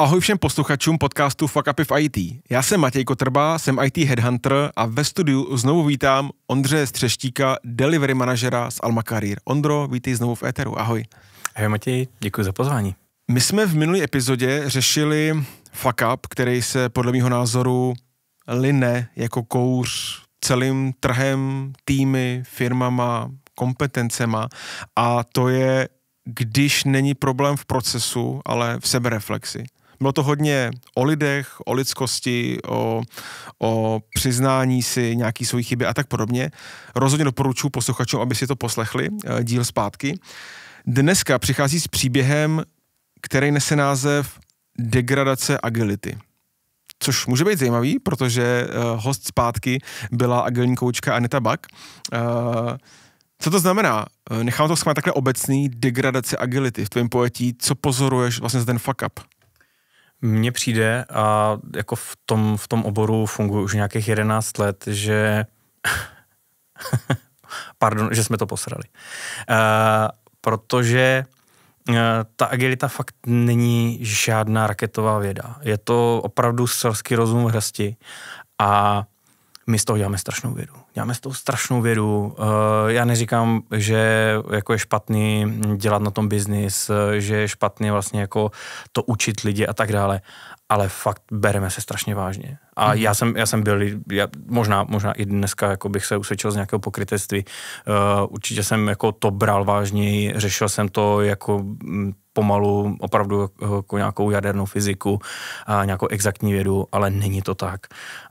Ahoj všem posluchačům podcastu Fuck Upy v IT. Já jsem Matěj Kotrba, jsem IT Headhunter a ve studiu znovu vítám Ondřeje Střeštíka, delivery manažera z Alma Career. Ondro, vítej znovu v Eteru, ahoj. Ahoj Matěj, děkuji za pozvání. My jsme v minulé epizodě řešili fuck up, který se podle mého názoru line jako kouř celým trhem, týmy, firmama, kompetencema a to je když není problém v procesu, ale v sebereflexi. Bylo to hodně o lidech, o lidskosti, o, o přiznání si nějaký svojí chyby a tak podobně. Rozhodně doporučuji posluchačům, aby si to poslechli, eh, díl zpátky. Dneska přichází s příběhem, který nese název Degradace agility což může být zajímavý, protože eh, host zpátky byla agilní koučka Aneta Bak. Eh, co to znamená? Nechám to schválně takhle obecný, degradace agility v tvém pojetí, co pozoruješ vlastně za ten fuck up? Mně přijde a jako v tom, v tom oboru funguji už nějakých 11 let, že pardon, že jsme to posrali. Uh, protože eh, ta agilita fakt není žádná raketová věda. Je to opravdu selský rozum v hrsti a my z toho děláme strašnou vědu děláme s tou strašnou vědu. Eh, já neříkám, že jako je špatný dělat na tom biznis, eh, že je špatný vlastně jako to učit lidi a tak dále, ale fakt bereme se strašně vážně. A mm. já jsem, já jsem byl, já, možná, možná i dneska jako bych se usvědčil z nějakého pokrytectví. Uh, určitě jsem jako to bral vážněji, řešil jsem to jako mm, pomalu opravdu jako nějakou jadernou fyziku a nějakou exaktní vědu, ale není to tak.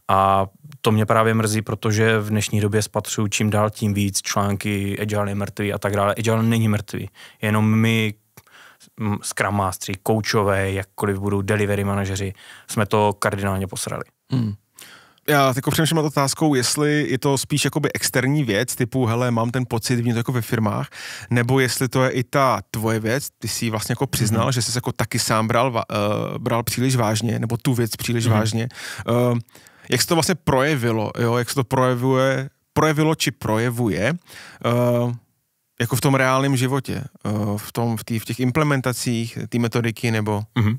A to mě právě mrzí, protože v dnešní době spatřuju čím dál tím víc články Agile je mrtvý a tak dále. Agile není mrtvý, jenom my Scrum Mastery, koučové, jakkoliv budou delivery manažeři, jsme to kardinálně posrali. Hmm. Já jako přemýšlím nad otázkou, jestli je to spíš jakoby externí věc, typu, hele, mám ten pocit, vidím to jako ve firmách, nebo jestli to je i ta tvoje věc, ty jsi vlastně jako přiznal, mm-hmm. že jsi jako taky sám bral, uh, bral příliš vážně, nebo tu věc příliš mm-hmm. vážně. Uh, jak se to vlastně projevilo, jo, jak se to projevuje, projevilo či projevuje, uh, jako v tom reálném životě, eh, v, tom, v, tý, v těch implementacích té metodiky nebo... Mm-hmm.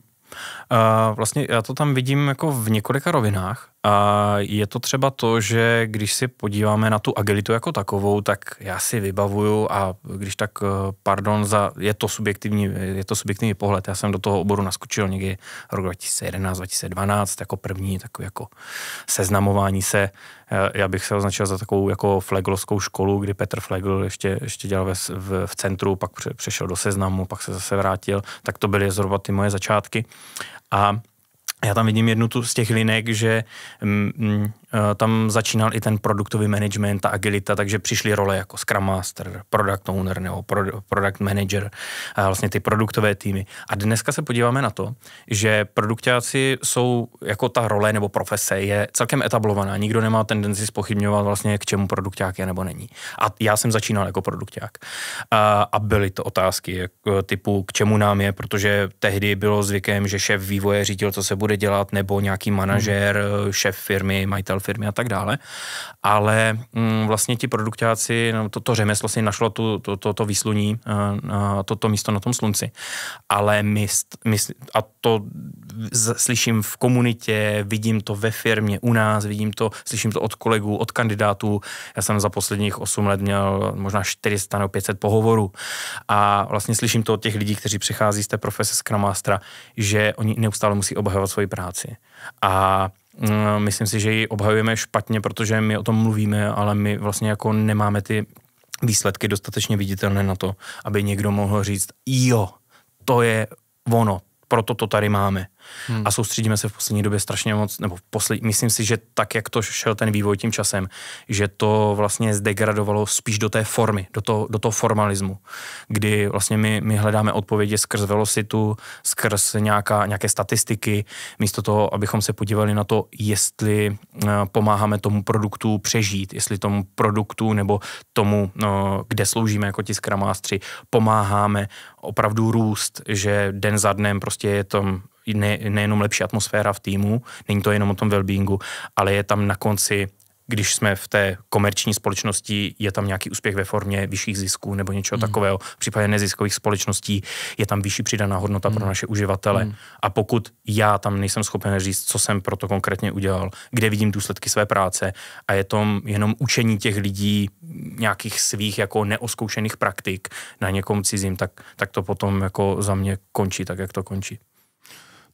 Uh, vlastně já to tam vidím jako v několika rovinách. A je to třeba to, že když si podíváme na tu agilitu jako takovou, tak já si vybavuju a když tak, eh, pardon, za, je, to subjektivní, je to subjektivní pohled. Já jsem do toho oboru naskočil někdy rok 2011, 2012, jako první takový jako seznamování se. Eh, já bych se označil za takovou jako fleglovskou školu, kdy Petr Flegl ještě, ještě dělal ve, v, v centru, pak pře, přešel do seznamu, pak se zase vrátil. Tak to byly zhruba ty moje začátky. A já tam vidím jednu tu z těch linek, že mm, mm, Eh, tam začínal i ten produktový management, ta agilita, takže přišly role jako Scrum Master, Product Owner nebo Product Manager, a vlastně ty produktové týmy. A dneska se podíváme na to, že produktáci jsou, jako ta role nebo profese je celkem etablovaná. Nikdo nemá tendenci spochybňovat vlastně, k čemu produkták je nebo není. A já jsem začínal jako produkták. A, a byly to otázky eh, typu, k čemu nám je, protože tehdy bylo zvykem, že šéf vývoje řídil, co se bude dělat, nebo nějaký manažer, eh, šéf firmy, majitel majitel firmy a tak dále. Ale mm, vlastně ti produktáci, no, toto to řemeslo si našlo tu, to, to, to výsluní, toto eh, eh, to místo na tom slunci. Ale my, my, a to slyším v komunitě, vidím to ve firmě u nás, vidím to, slyším to od kolegů, od kandidátů. Já jsem za posledních 8 let měl možná 400 nebo 500 pohovorů a vlastně slyším to od těch lidí, kteří přichází z té profese Scrum Mastera, že oni neustále musí obhajovat svoji práci. A Eh, myslím si, že ji obhajujeme špatně, protože my o tom mluvíme, ale my vlastně jako nemáme ty výsledky dostatečně viditelné na to, aby někdo mohl říct, jo, to je ono, proto to tady máme. Hmm. A soustředíme se v poslední době strašně moc, nebo v poslední, myslím si, že tak, jak to šel ten vývoj tím časem, že to vlastně zdegradovalo spíš do té formy, do, to, do toho formalismu, kdy vlastně my, my hledáme odpovědi skrz velocitu, skrz nějaká, nějaké statistiky, místo toho, abychom se podívali na to, jestli eh, pomáháme tomu produktu přežít, jestli tomu produktu nebo tomu, no, kde sloužíme jako ti skramástři, pomáháme opravdu růst, že den za dnem prostě je tom ne, nejenom lepší atmosféra v týmu, není to jenom o tom wellbeingu, ale je tam na konci když jsme v té komerční společnosti, je tam nějaký úspěch ve formě vyšších zisků nebo něčeho mm. takového. V případě neziskových společností je tam vyšší přidaná hodnota mm. pro mhm. naše uživatele. Mm. A pokud já tam nejsem schopen říct, co jsem pro to konkrétně udělal, kde vidím důsledky své práce a je to jenom učení těch lidí nějakých svých jako neoskoušených praktik na někom cizím, tak, tak to potom jako za mě končí tak, jak to končí.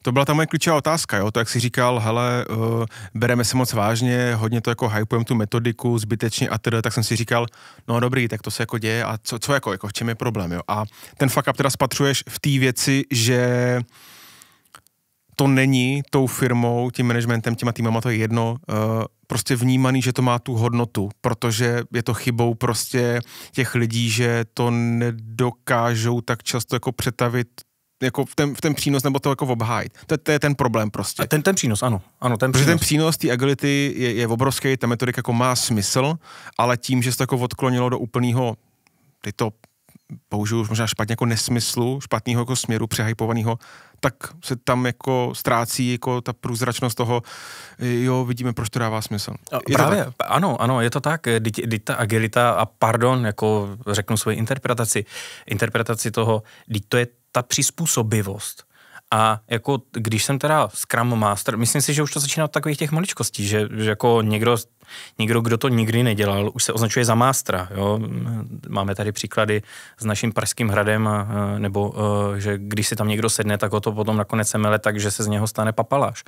To byla ta moje klíčová otázka, jo? to jak si říkal, hele, uh, bereme se moc vážně, hodně to jako hypujeme tu metodiku zbytečně a tedy, tak jsem si říkal, no dobrý, tak to se jako děje a co, co jako, jako, v čem je problém, jo? A ten fuck up teda spatřuješ v té věci, že to není tou firmou, tím managementem, těma týmama, to je jedno, uh, prostě vnímaný, že to má tu hodnotu, protože je to chybou prostě těch lidí, že to nedokážou tak často jako přetavit jako v ten, v ten přínos nebo to jako obhájit. To, to je ten problém prostě. A ten, ten přínos, ano. ano ten přínos. Protože ten přínos té agility je, je obrovský, ta metodika jako má smysl, ale tím, že se to jako odklonilo do úplného, ty to použiju už možná špatně jako nesmyslu, špatného jako směru, přehypovaného, tak se tam jako ztrácí jako ta průzračnost toho, jo, vidíme, proč to dává smysl. Je Právě, to ano, ano, je to tak. Teď ta agilita, a pardon, jako řeknu svoji interpretaci, interpretaci toho, teď to je ta přizpůsobivost. A jako, když jsem teda Scrum Master, myslím si, že už to začíná od takových těch maličkostí, že, že jako někdo Někdo, kdo to nikdy nedělal, už se označuje za mástra. Jo? Máme tady příklady s naším Pražským hradem, eh, nebo eh, že když si tam někdo sedne, tak ho to potom nakonec semele takže se z něho stane papaláš.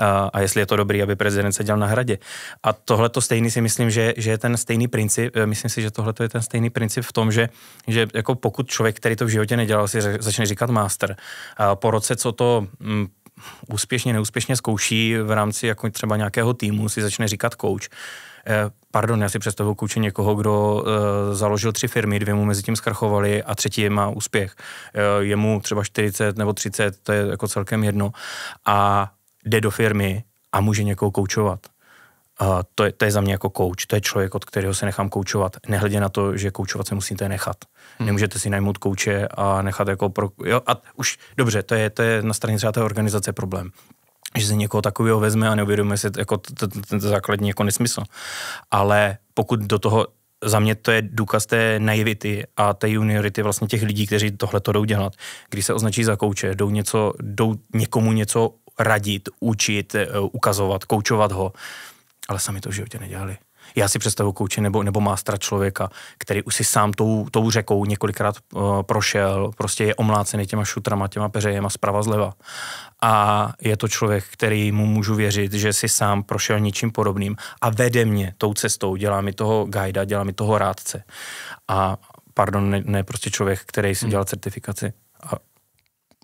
Eh, a jestli je to dobrý, aby prezident seděl na hradě. A tohle to stejný si myslím, že, že je ten stejný princip, myslím si, že tohle je ten stejný princip v tom, že, že jako pokud člověk, který to v životě nedělal, si začne říkat mástr, po roce, co to mm, úspěšně, neúspěšně zkouší v rámci jako třeba nějakého týmu, si začne říkat coach. Eh, pardon, já si toho kouče někoho, kdo eh, založil tři firmy, dvě mu mezi tím zkrachovali a třetí má úspěch. Eh, je mu třeba 40 nebo 30, to je jako celkem jedno. A jde do firmy a může někoho koučovat Uh, to, je, to je za mě jako coach, to je člověk, od kterého se nechám koučovat. Nehledě na to, že koučovat se musíte nechat. Hmm. Nemůžete si najmout kouče a nechat jako pro... Jo, a už, dobře, to je, to je na straně třeba té organizace problém že se někoho takového vezme a neuvědomuje si jako ten základní jako nesmysl. Ale pokud do toho, za mě to je důkaz té naivity a té juniority vlastně těch lidí, kteří tohle to jdou dělat. Když se označí za kouče, jdou, něco, jdou někomu něco radit, učit, eh, ukazovat, koučovat ho, ale sami to v životě nedělali. Já si představu kouče nebo, nebo mástra člověka, který už si sám tou, tou řekou několikrát uh, prošel, prostě je omlácený těma šutrama, těma peřejema zprava zleva. A je to člověk, který mu můžu věřit, že si sám prošel něčím podobným a vede mě tou cestou, dělá mi toho guida, dělá mi toho rádce. A pardon, ne, ne prostě člověk, který si hmm. dělal certifikaci a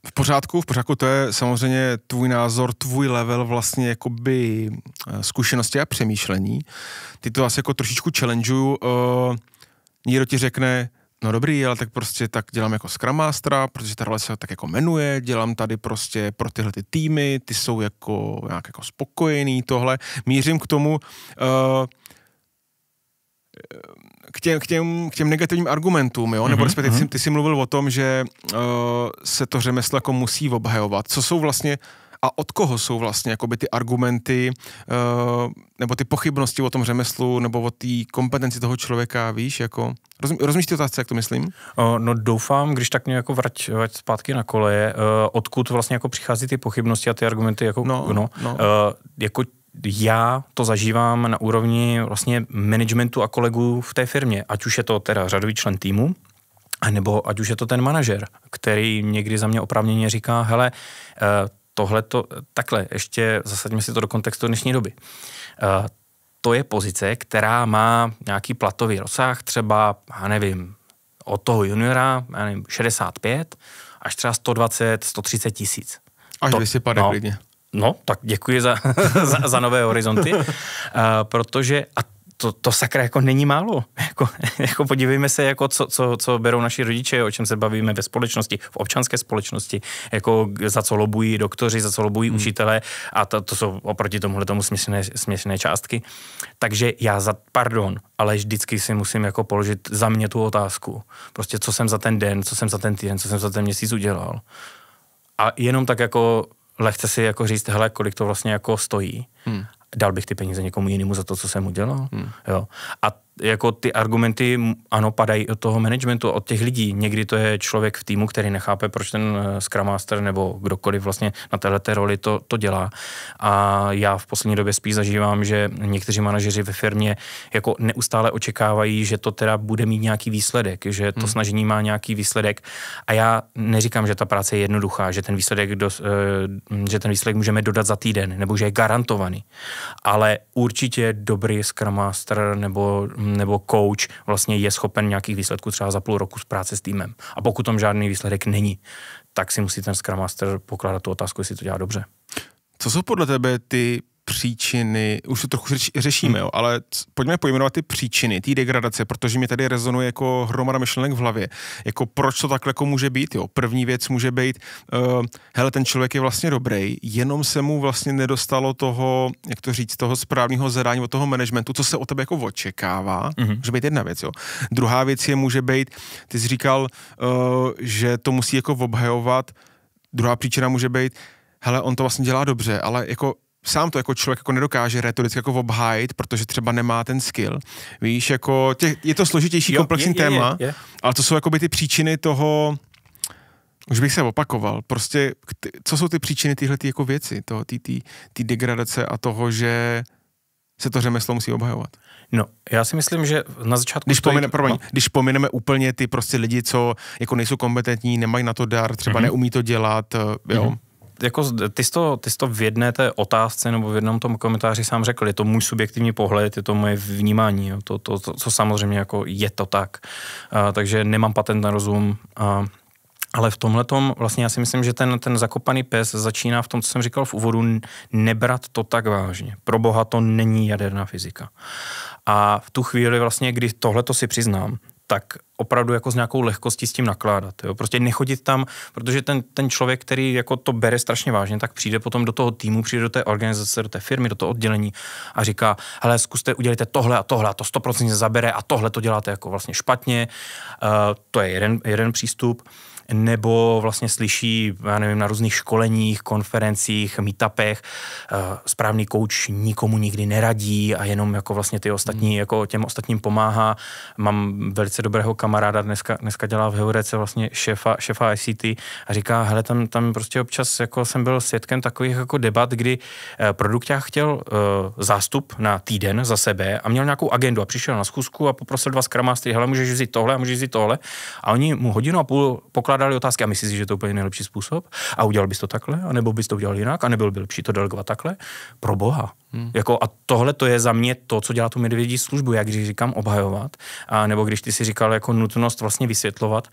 v pořádku, v pořádku, to je samozřejmě tvůj názor, tvůj level vlastně jakoby eh, zkušenosti a přemýšlení. Ty to asi jako trošičku challengeuju. Uh, eh, někdo ti řekne, no dobrý, ale tak prostě tak dělám jako Scrum Mastera, protože tahle se tak jako jmenuje, dělám tady prostě pro tyhle ty týmy, ty jsou jako nějak jako spokojený, tohle. Mířím k tomu, uh, k těm, k těm, k těm negativním argumentům, jo? nebo mhm, respektive ty, mhm. ty jsi mluvil o tom, že uh, se to řemeslo jako musí obhajovat. Co jsou vlastně a od koho jsou vlastně jakoby ty argumenty uh, nebo ty pochybnosti o tom řemeslu nebo o té kompetenci toho člověka, víš, jako, rozum, rozumíš ty otázce, jak to myslím? Uh, no doufám, když tak mě jako vrať, vrať zpátky na koleje, uh, odkud vlastně jako přichází ty pochybnosti a ty argumenty, jako, no, no, no. Uh, jako já to zažívám na úrovni vlastně managementu a kolegů v té firmě, ať už je to teda řadový člen týmu, nebo ať už je to ten manažer, který někdy za mě oprávněně říká, hele, eh, tohle to, takhle, ještě zasadíme si to do kontextu dnešní doby. Eh, to je pozice, která má nějaký platový rozsah, třeba, já nevím, od toho juniora, já nevím, 65 až třeba 120, 130 tisíc. Až to, 250 no, klidně. No, tak děkuji za, za, za nové horizonty, a, eh, protože a to, to sakra jako není málo. Jako, jako podívejme se, jako co, co, co berou naši rodiče, o čem se bavíme ve společnosti, v občanské společnosti, jako za co lobují doktoři, za co lobují hmm. učitelé a to, to jsou oproti tomuhle tomu směšné, směšné částky. Takže já za, pardon, ale vždycky si musím jako položit za mě tu otázku. Prostě co jsem za ten den, co jsem za ten týden, co jsem za ten měsíc udělal. A jenom tak jako lehce si jako říct, hele, kolik to vlastně jako stojí. Hmm. Dal bych ty peníze někomu jinému za to, co jsem udělal. Hmm. Jo. A jako ty argumenty, ano, padají od toho managementu, od těch lidí. Někdy to je člověk v týmu, který nechápe, proč ten eh, Scrum Master nebo kdokoliv vlastně na této roli to, to dělá. A já v poslední době spíš zažívám, že někteří manažeři ve firmě jako neustále očekávají, že to teda bude mít nějaký výsledek, že to hmm. snažení má nějaký výsledek. A já neříkám, že ta práce je jednoduchá, že ten výsledek, do, eh, že ten výsledek můžeme dodat za týden, nebo že je garantovaný. Ale určitě dobrý Scrum Master nebo nebo coach vlastně je schopen nějakých výsledků třeba za půl roku z práce s týmem. A pokud tam žádný výsledek není, tak si musí ten Scrum Master pokládat tu otázku, jestli to dělá dobře. Co jsou podle tebe ty příčiny, už to trochu řešíme, hmm. jo, ale pojďme pojmenovat ty příčiny ty degradace, protože mi tady rezonuje jako hromada myšlenek v hlavě. Jako proč to takhle jako může být? Jo? První věc může být, uh, hele, ten člověk je vlastně dobrý, jenom se mu vlastně nedostalo toho, jak to říct, toho správného zadání od toho managementu, co se o tebe jako očekává, mm-hmm. může být jedna věc. Jo? Druhá věc je, může být, ty jsi říkal, uh, že to musí jako obhajovat, druhá příčina může být, hele, on to vlastně dělá dobře, ale jako sám to jako člověk jako nedokáže retoricky jako obhájit, protože třeba nemá ten skill. Víš, jako tě, je to složitější jo, komplexní je, je, téma, je, je. ale to jsou jako by ty příčiny toho, už bych se opakoval, prostě co jsou ty příčiny tyhle ty jako věci, toho, ty, ty, ty degradace a toho, že se to řemeslo musí obhajovat? No, já si myslím, že na začátku... Když, stojí... promiň, no. když pomineme úplně ty prostě lidi, co jako nejsou kompetentní, nemají na to dar, třeba mm-hmm. neumí to dělat, eh, jo, mm-hmm jako ty jsi, to, ty jsi to v jedné té otázce nebo v jednom tom komentáři sám řekl, je to můj subjektivní pohled, je to moje vnímání, jo, to, to, to, co samozřejmě jako je to tak. A, takže nemám patent na rozum. A, ale v tomhle vlastně já si myslím, že ten, ten zakopaný pes začíná v tom, co jsem říkal v úvodu, nebrat to tak vážně. Pro boha to není jaderná fyzika. A v tu chvíli vlastně, kdy tohle to si přiznám, tak opravdu jako s nějakou lehkostí s tím nakládat. Jo? Prostě nechodit tam, protože ten, ten člověk, který jako to bere strašně vážně, tak přijde potom do toho týmu, přijde do té organizace, do té firmy, do toho oddělení a říká, hele, zkuste, udělejte tohle a tohle, a to 100% zabere a tohle to děláte jako vlastně špatně. Uh, to je jeden, jeden přístup. Uh, nebo vlastně slyší, já nevím, na různých školeních, konferencích, meetupech, eh, správný kouč nikomu nikdy neradí a jenom jako vlastně ty ostatní, hmm. jako těm ostatním pomáhá. Mám velice dobrého kamaráda, dneska, dneska dělá v Heurece vlastně šéfa, šéfa ICT a říká, hele, tam, tam prostě občas jako jsem byl svědkem takových jako debat, kdy eh, produkták chtěl uh, zástup na týden za sebe a měl nějakou agendu a přišel na schůzku a poprosil dva skramástry, hele, můžeš vzít tohle a můžeš vzít tohle a oni mu hodinu a půl pokládali pokládali otázky a myslíš si, že to je úplně nejlepší způsob? A udělal bys to takhle? A nebo bys to udělal jinak? A nebyl by lepší to delegovat takhle? Pro boha. Hmm. Jako, a tohle to je za mě to, co dělá tu medvědí službu, jak když říkám obhajovat, a nebo když ty si říkal jako nutnost vlastně vysvětlovat,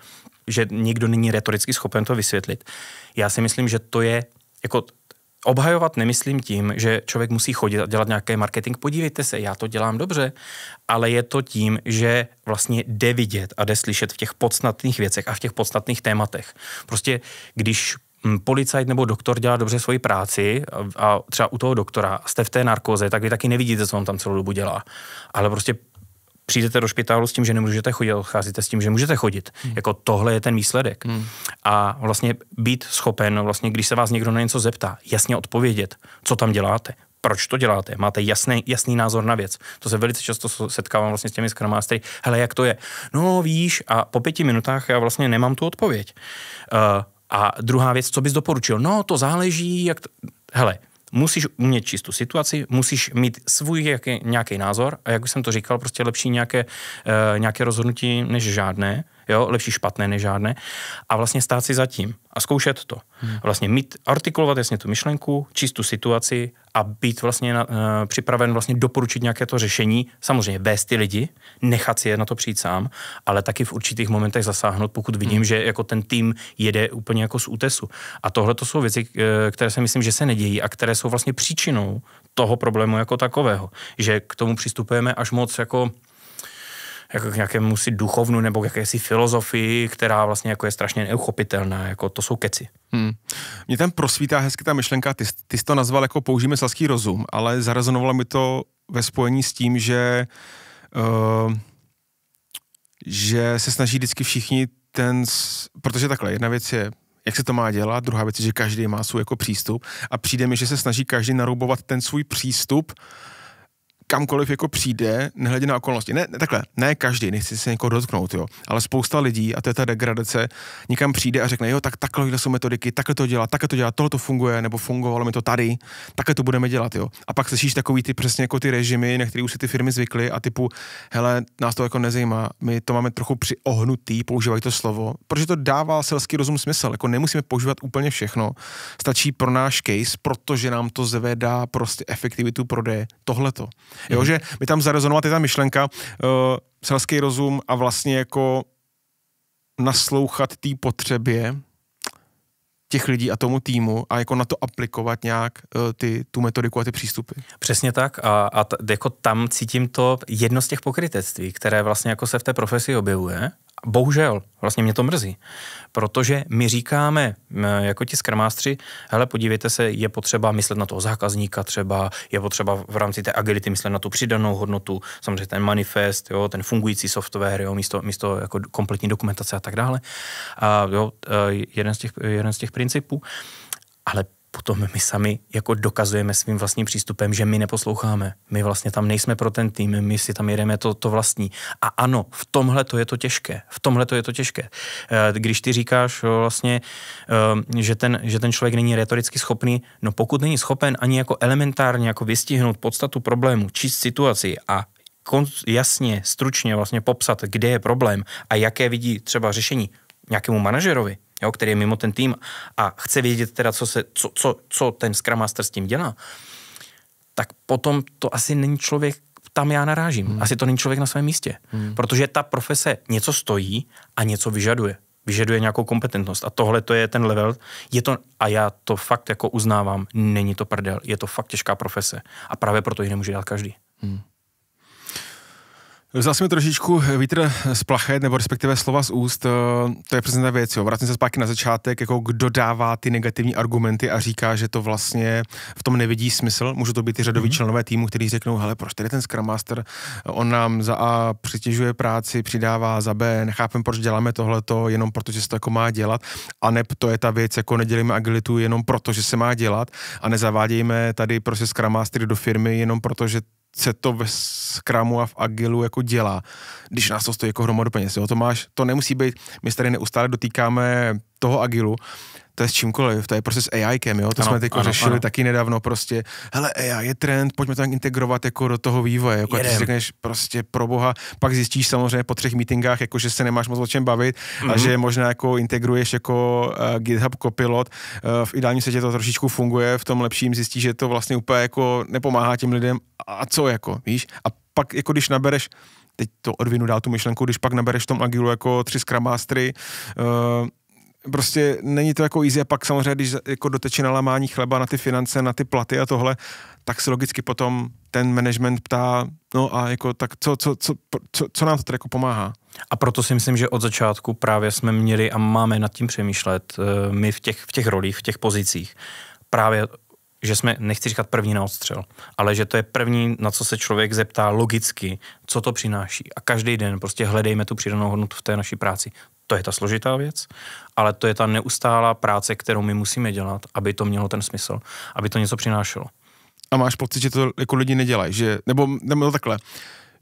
že nikdo není retoricky schopen to vysvětlit. Já si myslím, že to je jako Obhajovat nemyslím tím, že člověk musí chodit a dělat nějaký marketing. Podívejte se, já to dělám dobře, ale je to tím, že vlastně jde vidět a jde slyšet v těch podstatných věcech a v těch podstatných tématech. Prostě když hm, policajt nebo doktor dělá dobře svoji práci a třeba u toho doktora jste v té narkoze, tak vy taky nevidíte, co on tam celou dobu dělá. Ale prostě přijdete do špitálu s tím, že nemůžete chodit, odcházíte s tím, že můžete chodit. Hmm. Jako tohle je ten výsledek. Hmm. A vlastně být schopen, vlastně, když se vás někdo na něco zeptá, jasně odpovědět, co tam děláte, proč to děláte, máte jasný, jasný názor na věc. To se velice často setkávám vlastně s těmi skromástry. Hele, jak to je? No, víš, a po pěti minutách já vlastně nemám tu odpověď. Uh, a druhá věc, co bys doporučil? No, to záleží, jak... T... Hele, musíš umět číst tu situaci, musíš mít svůj nějaký názor a jak už jsem to říkal, prostě lepší nějaké, uh, nějaké rozhodnutí než žádné jo, lepší špatné než žádné, a vlastně stát si zatím a zkoušet to. Hmm. Vlastně mít, artikulovat jasně tu myšlenku, číst tu situaci a být vlastně na, uh, připraven vlastně doporučit nějaké to řešení, samozřejmě vést ty lidi, nechat si je na to přijít sám, ale taky v určitých momentech zasáhnout, pokud vidím, hmm. že jako ten tým jede úplně jako z útesu. A tohle to jsou věci, eh, které si myslím, že se nedějí a které jsou vlastně příčinou toho problému jako takového. Že k tomu přistupujeme až moc jako jako k nějakému si duchovnu nebo k jakési filozofii, která vlastně jako je strašně neuchopitelná, jako to jsou keci. Hmm. Mě tam prosvítá hezky ta myšlenka, ty, ty jsi to nazval jako použijeme selský rozum, ale zarezonovalo mi to ve spojení s tím, že uh, že se snaží vždycky všichni ten, protože takhle, jedna věc je jak se to má dělat, druhá věc je, že každý má svůj jako přístup a přijde mi, že se snaží každý naroubovat ten svůj přístup kamkoliv jako přijde, nehledě na okolnosti. Ne, takhle, ne každý, nechci se někoho dotknout, jo, ale spousta lidí, a to je ta degradace, někam přijde a řekne, jo, tak takhle jsou metodiky, takhle to dělá, takhle to dělá, tohle to funguje, nebo fungovalo mi to tady, takhle to budeme dělat, jo. A pak slyšíš takový ty přesně jako ty režimy, na které už si ty firmy zvykly a typu, hele, nás to jako nezajímá, my to máme trochu přiohnutý, používají to slovo, protože to dává selský rozum smysl, jako nemusíme používat úplně všechno, stačí pro náš case, protože nám to zvedá prostě efektivitu prodeje, tohleto. Jo, mm. že mi tam zarezonovala ta myšlenka, uh, selský rozum a vlastně jako naslouchat té potřebě těch lidí a tomu týmu a jako na to aplikovat nějak eh, ty, tu metodiku a ty přístupy. Přesně tak a, a t, jako tam cítím to jedno z těch pokrytectví, které vlastně jako se v té profesi objevuje Bohužel, vlastně mě to mrzí, protože my říkáme jako ti skrmástři, hele, podívejte se, je potřeba myslet na toho zákazníka třeba, je potřeba v rámci té agility myslet na tu přidanou hodnotu, samozřejmě ten manifest, jo, ten fungující software, jo, místo, místo jako kompletní dokumentace a tak dále. A, jo, e, jeden, z těch, jeden z těch principů. Ale potom my sami jako dokazujeme svým vlastním přístupem, že my neposloucháme. My vlastně tam nejsme pro ten tým, my si tam jedeme to, to vlastní. A ano, v tomhle to je to těžké. V tomhle to je to těžké. Eh, když ty říkáš eh, vlastně, eh, že ten, že ten člověk není retoricky schopný, no pokud není schopen ani jako elementárně jako vystihnout podstatu problému, číst situaci a jasně, stručně vlastně popsat, kde je problém a jaké vidí třeba řešení nějakému manažerovi, jo, který je mimo ten tým a chce vědět teda, co, se, co, co, co ten Scrum Master s tím dělá, tak potom to asi není člověk, tam já narážím. Hmm. Asi to není člověk na svém místě. Hmm. Protože ta profese něco stojí a něco vyžaduje. Vyžaduje nějakou kompetentnost. A tohle to je ten level. Je to, a já to fakt jako uznávám, není to prdel. Je to fakt těžká profese. A právě proto ji nemůže dát každý. Hmm. Zase mi trošičku vítr z plachet, nebo respektive slova z úst, eh, to je přesně ta věc. Jo. Vracím se zpátky na začátek, jako kdo dává ty negativní argumenty a říká, že to vlastně v tom nevidí smysl. Můžou to být i řadoví mm-hmm. členové týmu, kteří řeknou, hele, proč tady ten Scrum Master, on nám za A přitěžuje práci, přidává za B, nechápem, proč děláme tohleto, jenom protože se to jako má dělat, a ne, to je ta věc, jako nedělíme agilitu jenom proto, že se má dělat a nezavádějme tady prostě Scrum Master do firmy jenom proto, že se to ve Scrumu a v Agilu jako dělá, když nás to stojí jako hromadu peněz. Jo? To, máš, to nemusí být, my se tady neustále dotýkáme toho Agilu, to je s čímkoliv, to je prostě s kem, jo, to ano, jsme teď řešili ano. taky nedávno prostě, hele AI je trend, pojďme to integrovat jako do toho vývoje, jako ty si řekneš prostě pro boha, pak zjistíš samozřejmě po třech meetingách, jako že se nemáš moc o čem bavit mm-hmm. a mhm. že možná jako integruješ jako uh, GitHub Copilot, uh, v ideálním světě to trošičku funguje, v tom lepším zjistíš, že to vlastně úplně jako nepomáhá těm lidem a co jako, víš, a pak jako když nabereš teď to odvinu dál tu myšlenku, když pak nabereš v tom Agilu jako tři Scrum Mastery, uh, prostě není to jako easy a pak samozřejmě, když jako doteče na lamání chleba, na ty finance, na ty platy a tohle, tak se logicky potom ten management ptá, no a jako tak co, co, co, co, co nám to tady jako pomáhá? A proto si myslím, že od začátku právě jsme měli a máme nad tím přemýšlet eh, my v těch, v těch rolích, v těch pozicích. Právě že jsme, nechci říkat první na odstřel, ale že to je první, na co se člověk zeptá logicky, co to přináší. A každý den prostě hledejme tu přidanou hodnotu v té naší práci. To je ta složitá věc, ale to je ta neustálá práce, kterou my musíme dělat, aby to mělo ten smysl, aby to něco přinášelo. A máš pocit, že to jako lidi nedělají, že, nebo, nebo takhle,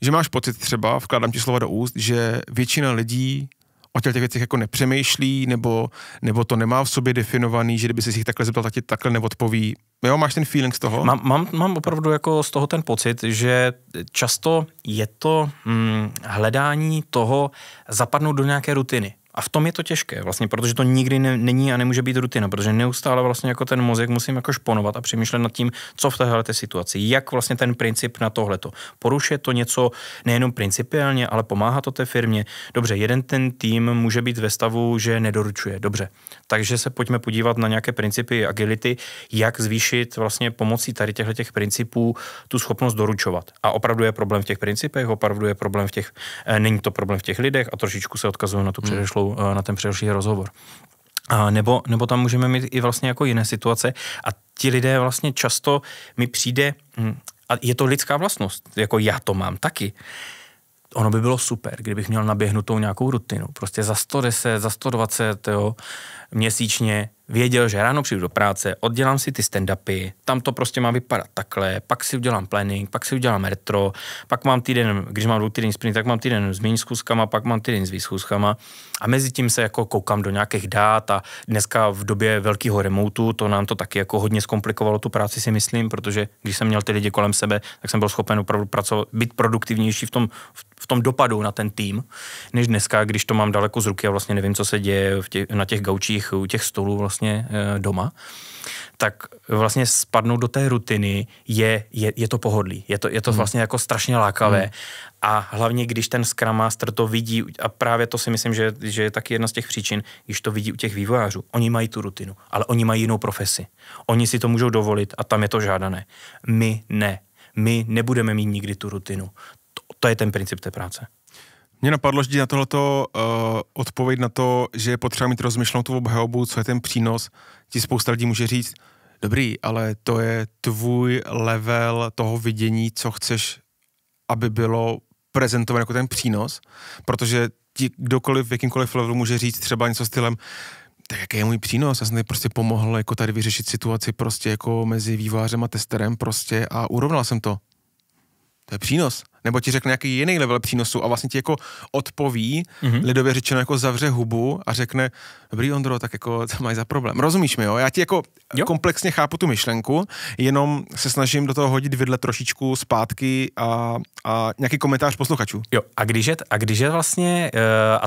že máš pocit třeba, vkládám ti slova do úst, že většina lidí o těch, těch věcech jako nepřemýšlí, nebo, nebo to nemá v sobě definovaný, že kdyby si jich takhle zeptal, tak ti takhle neodpoví. Jo, máš ten feeling z toho? Mám, mám, mám opravdu jako z toho ten pocit, že často je to hm, hledání toho zapadnout do nějaké rutiny. A v tom je to těžké, vlastně, protože to nikdy ne, není a nemůže být rutina, protože neustále vlastně jako ten mozek musím jako šponovat a přemýšlet nad tím, co v téhle té situaci, jak vlastně ten princip na tohleto. Porušuje to něco nejenom principiálně, ale pomáhá to té firmě. Dobře, jeden ten tým může být ve stavu, že nedoručuje. Dobře, takže se pojďme podívat na nějaké principy agility, jak zvýšit vlastně pomocí tady těchto těch principů tu schopnost doručovat. A opravdu je problém v těch principech, opravdu je problém v těch, eh, není to problém v těch lidech a trošičku se odkazuje na tu hmm. předešlou pošlou eh, na ten předchozí rozhovor. nebo, nebo tam můžeme mít i vlastně jako jiné situace a ti lidé vlastně často mi přijde, hm, a je to lidská vlastnost, jako já to mám taky, ono by bylo super, kdybych měl naběhnutou nějakou rutinu, prostě za 110, za 120, jo, měsíčně věděl, že ráno přijdu do práce, oddělám si ty stand-upy, tam to prostě má vypadat takhle, pak si udělám planning, pak si udělám retro, pak mám týden, když mám dvou týden sprint, tak mám týden s méně schůzkama, pak mám týden s výschůzkama a mezi tím se jako koukám do nějakých dát a dneska v době velkého remoutu to nám to taky jako hodně zkomplikovalo tu práci si myslím, protože když jsem měl ty lidi kolem sebe, tak jsem byl schopen opravdu pracovat, být produktivnější v tom, v tom dopadu na ten tým, než dneska, když to mám daleko z ruky a vlastně nevím, co se děje v těch, na těch gaučích těch, u těch stolů vlastně eh, doma, tak vlastně spadnout do té rutiny je, je, je to pohodlí. Je to, je to hmm. vlastně jako strašně lákavé. Hmm. A hlavně, když ten Scrum Master to vidí, a právě to si myslím, že, že je taky jedna z těch příčin, když to vidí u těch vývojářů. Oni mají tu rutinu, ale oni mají jinou profesi. Oni si to můžou dovolit a tam je to žádané. My ne. My nebudeme mít nikdy tu rutinu. To, to je ten princip té práce. Mě napadlo, že na tohleto uh, odpověď na to, že je potřeba mít rozmyšlenou tu obhajobu, co je ten přínos, ti spousta lidí může říct, dobrý, ale to je tvůj level toho vidění, co chceš, aby bylo prezentované jako ten přínos, protože ti kdokoliv v jakýmkoliv levelu může říct třeba něco stylem, tak jaký je můj přínos? Já jsem tady prostě pomohl jako tady vyřešit situaci prostě jako mezi vývářem a testerem prostě a urovnal jsem to to je přínos. Nebo ti řekne nějaký jiný level přínosu a vlastně ti jako odpoví, mm-hmm. lidově řečeno jako zavře hubu a řekne, dobrý Ondro, tak jako co máš za problém. Rozumíš mi, jo? Já ti jako jo. komplexně chápu tu myšlenku, jenom se snažím do toho hodit vidle trošičku zpátky a, a nějaký komentář posluchačů. Jo, a když je, a když je vlastně, uh,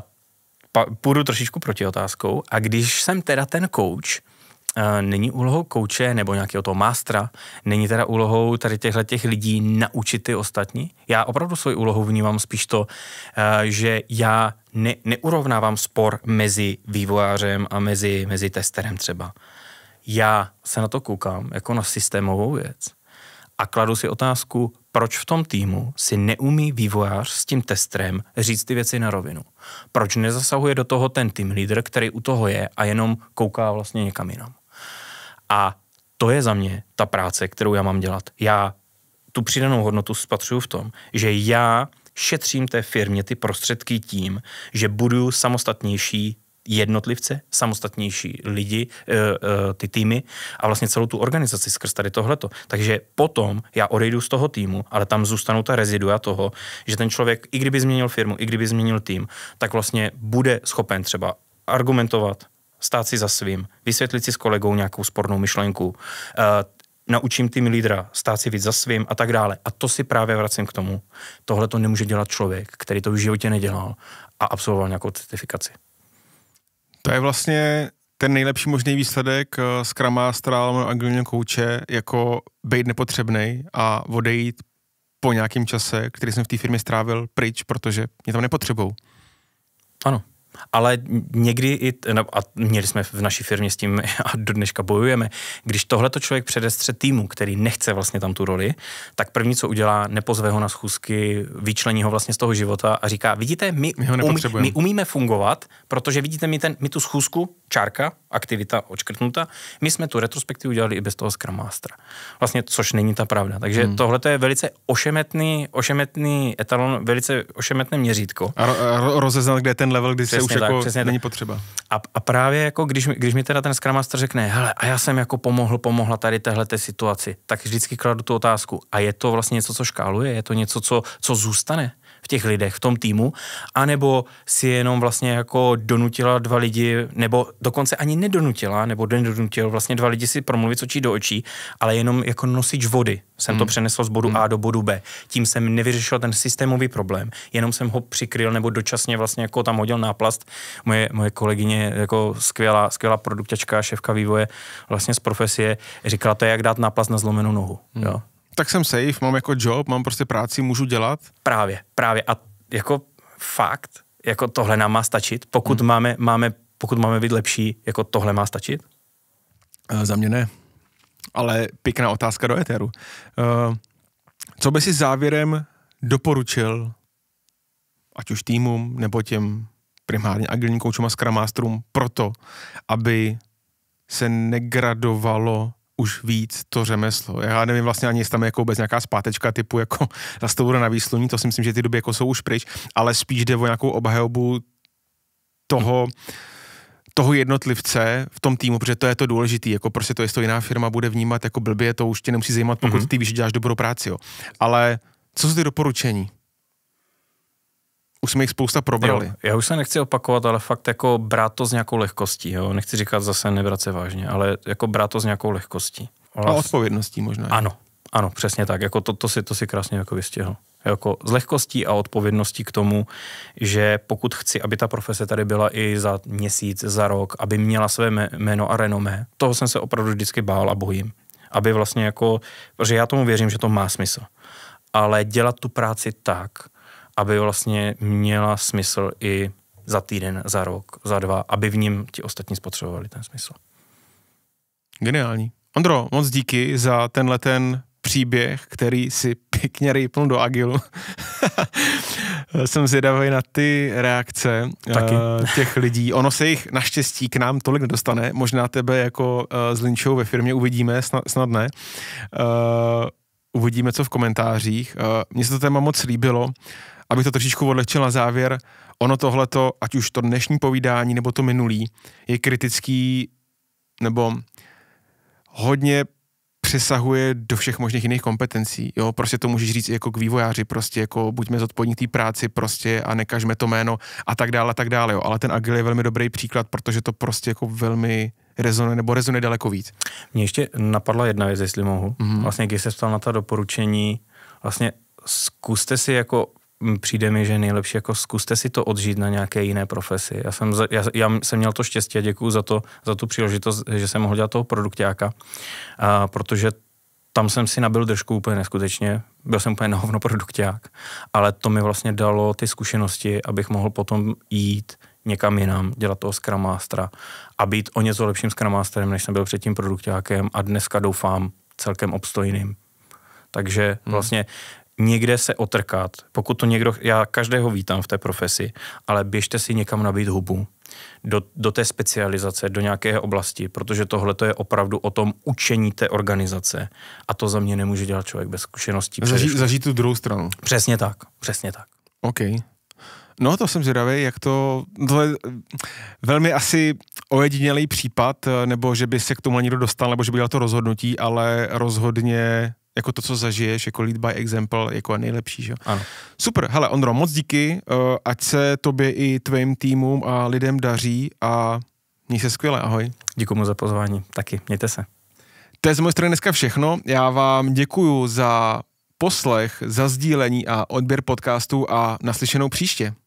a půjdu trošičku proti otázkou, a když jsem teda ten coach, není úlohou kouče nebo nějakého toho mástra, není teda úlohou tady těchto těch lidí naučit ty ostatní. Já opravdu svoji úlohu vnímám spíš to, eh, že já ne, neurovnávám spor mezi vývojářem a mezi, mezi testerem třeba. Já se na to koukám jako na systémovou věc a kladu si otázku, proč v tom týmu si neumí vývojář s tím testrem říct ty věci na rovinu. Proč nezasahuje do toho ten tým leader, který u toho je a jenom kouká vlastně někam jinam. A to je za mě ta práce, kterou já mám dělat. Já tu přidanou hodnotu spatřuju v tom, že já šetřím té firmě ty prostředky tím, že budu samostatnější jednotlivce, samostatnější lidi, eh, eh, ty týmy a vlastně celou tu organizaci skrz tady tohleto. Takže potom já odejdu z toho týmu, ale tam zůstanou ta rezidua toho, že ten člověk, i kdyby změnil firmu, i kdyby změnil tým, tak vlastně bude schopen třeba argumentovat, stát si za svým, vysvětlit si s kolegou nějakou spornou myšlenku, uh, naučím tým lídra stát si víc za svým a tak dále. A to si právě vracím k tomu. Tohle to nemůže dělat člověk, který to v životě nedělal a absolvoval nějakou certifikaci. To je vlastně ten nejlepší možný výsledek eh, z Kramástra a kouče jako být nepotřebný a odejít po nějakém čase, který jsem v té firmě strávil, pryč, protože mě tam nepotřebou. Ano ale někdy i, no, a měli jsme v naší firmě s tím a do dneška bojujeme, když tohleto člověk předestře týmu, který nechce vlastně tam tu roli, tak první, co udělá, nepozve ho na schůzky, vyčlení ho vlastně z toho života a říká, vidíte, my, my, umí, my umíme fungovat, protože vidíte, my, ten, my tu schůzku, čárka, aktivita očkrtnuta, my jsme tu retrospektivu udělali i bez toho Scrum Mastera. Vlastně, což není ta pravda. Takže hmm. tohle je velice ošemetný, ošemetný etalon, velice ošemetné měřítko. A ro- rozeznat, kde je ten level, kdy se přesně už tak, jako přesně není tak. potřeba. A, a právě jako, když, když mi teda ten Scrum Master řekne, hele, a já jsem jako pomohl, pomohla tady téhle situaci, tak vždycky kladu tu otázku. A je to vlastně něco, co škáluje? Je to něco, co, co zůstane? v těch lidech, v tom týmu, anebo si jenom vlastně jako donutila dva lidi, nebo dokonce ani nedonutila, nebo nedonutil vlastně dva lidi si promluvit z očí do očí, ale jenom jako nosič vody jsem hmm. to přenesl z bodu hmm. A do bodu B. Tím jsem nevyřešil ten systémový problém, jenom jsem ho přikryl nebo dočasně vlastně jako tam hodil náplast. Moje, moje kolegyně, jako skvělá, skvělá produktačka, šéfka vývoje vlastně z profesie, říkala to, je jak dát náplast na zlomenou nohu. Hmm. Jo? tak jsem safe, mám jako job, mám prostě práci, můžu dělat. Právě, právě a jako fakt, jako tohle nám má stačit, pokud hmm. máme, máme, pokud máme být lepší, jako tohle má stačit? E, za mě ne, ale pěkná otázka do éteru. E, co by si závěrem doporučil, ať už týmům, nebo těm primárně agilním koučům a Scrum Masterům, proto, aby se negradovalo už víc to řemeslo. Já nevím vlastně ani, jestli tam je jako vůbec nějaká zpátečka typu jako bude na výsluní, to si myslím, že ty doby jako jsou už pryč, ale spíš jde o nějakou obhajobu toho, toho jednotlivce v tom týmu, protože to je to důležité, jako prostě to, jestli to jiná firma bude vnímat jako blbě, to už tě nemusí zajímat, pokud mhm. ty víš, že děláš dobrou práci, jo. Ale co jsou ty doporučení? už jsme jich spousta probrali. Jo, já už se nechci opakovat, ale fakt jako brát to s nějakou lehkostí, jo. Nechci říkat zase nebrat se vážně, ale jako brát to s nějakou lehkostí. Ola... A odpovědností možná. Ano, ano, přesně tak. Jako to, to, si, to si krásně jako vystihl. Jako s lehkostí a odpovědností k tomu, že pokud chci, aby ta profese tady byla i za měsíc, za rok, aby měla své jméno a renomé, toho jsem se opravdu vždycky bál a bojím. Aby vlastně jako, že já tomu věřím, že to má smysl. Ale dělat tu práci tak, aby vlastně měla smysl i za týden, za rok, za dva, aby v něm ti ostatní spotřebovali ten smysl. Geniální. Ondro, moc díky za tenhle ten příběh, který si pěkně rýpnul do agilu. Jsem zvědavý na ty reakce Taky. Eh, těch lidí. Ono se jich naštěstí k nám tolik nedostane. Možná tebe jako eh, s Linčou ve firmě uvidíme, snad, snad ne. Eh, uvidíme, co v komentářích. Mně se to téma moc líbilo abych to trošičku odlehčil na závěr, ono tohleto, ať už to dnešní povídání nebo to minulý, je kritický nebo hodně přesahuje do všech možných jiných kompetencí. Jo, prostě to můžeš říct jako k vývojáři, prostě jako buďme zodpovědní té práci prostě a nekažme to jméno a tak dále a tak dále. Jo. Ale ten Agile je velmi dobrý příklad, protože to prostě jako velmi rezonuje nebo rezonuje daleko víc. Mně ještě napadla jedna věc, jestli mohu. Mm-hmm. Vlastně, když se ptal na ta doporučení, vlastně zkuste si jako přijde mi, že nejlepší jako zkuste si to odžít na nějaké jiné profesi. Já jsem, za, já, já jsem měl to štěstí a děkuji za, to, za tu příležitost, že jsem mohl dělat toho produktiáka, a, protože tam jsem si nabil držku úplně neskutečně, byl jsem úplně na hovno produkták, ale to mi vlastně dalo ty zkušenosti, abych mohl potom jít někam jinam, dělat toho Scrum Mastera a být o něco lepším Scrum Masterem, než jsem byl předtím produktákem a dneska doufám celkem obstojným. Takže hmm. vlastně někde se otrkat. Pokud to někdo, já každého vítám v té profesi, ale běžte si někam nabít hubu. Do, do té specializace, do nějaké oblasti, protože tohle je opravdu o tom učení té organizace. A to za mě nemůže dělat člověk bez zkušeností. Zažít tu druhou stranu. Přesně tak, přesně tak. OK. No to jsem zvědavý, jak to, to je eh, velmi asi ojedinělý případ, eh, nebo že by se k tomu někdo dostal, nebo že by dělal to rozhodnutí, ale rozhodně jako to, co zažiješ, jako lead by example, jako nejlepší, že? Ano. Super, hele Ondro, moc díky, eh, ať se tobě i tvým týmům a lidem daří a měj se skvěle, ahoj. Děkuji mu za pozvání, taky, mějte se. To je z mojej strany dneska všechno, já vám děkuju za poslech, za sdílení a odběr podcastu a naslyšenou příště.